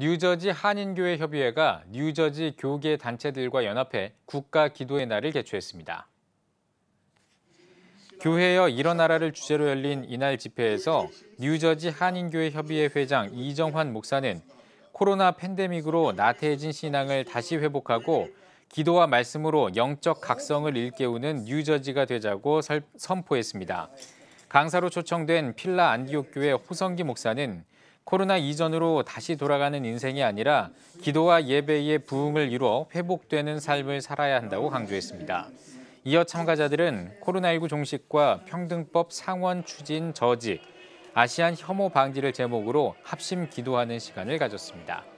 뉴저지 한인교회 협의회가 뉴저지 교계 단체들과 연합해 국가 기도의 날을 개최했습니다. 교회여 일어나라를 주제로 열린 이날 집회에서 뉴저지 한인교회 협의회 회장 이정환 목사는 코로나 팬데믹으로 나태해진 신앙을 다시 회복하고 기도와 말씀으로 영적 각성을 일깨우는 뉴저지가 되자고 선포했습니다. 강사로 초청된 필라 안디옥 교회 호성기 목사는 코로나 이전으로 다시 돌아가는 인생이 아니라 기도와 예배의 부흥을 이루어 회복되는 삶을 살아야 한다고 강조했습니다. 이어 참가자들은 코로나19 종식과 평등법 상원 추진 저직, 아시안 혐오 방지를 제목으로 합심 기도하는 시간을 가졌습니다.